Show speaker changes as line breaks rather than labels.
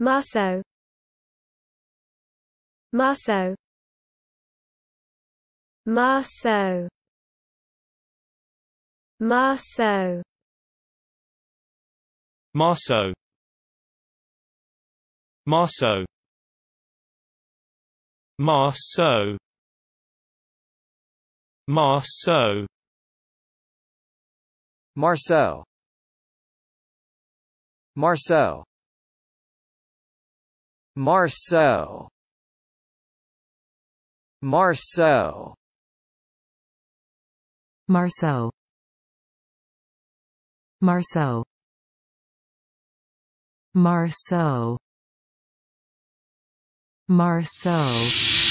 Marceau Marceau Marceau Marceau Marceau Marceau Marceau Marceau Marceau Marceau Marceau Marceau Marceau Marceau
Marceau Marceau